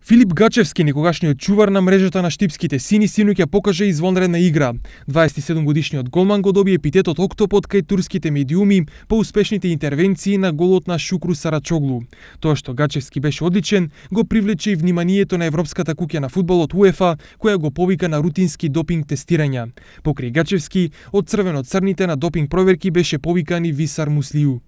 Филип Гачевски, некогашниот чувар на мрежата на штипските сини, синуќа покаже извонредна игра. 27 годишниот голман го доби епитетот октопод кај турските медиуми по успешните интервенции на голот на Шукру Сарачоглу. Тоа што Гачевски беше одличен, го привлече и вниманието на Европската куќа на фудбалот УЕФА, која го повика на рутински допинг тестирања. Покрај Гачевски, од црвено-црните на допинг проверки беше повикан и Висар Муслиу.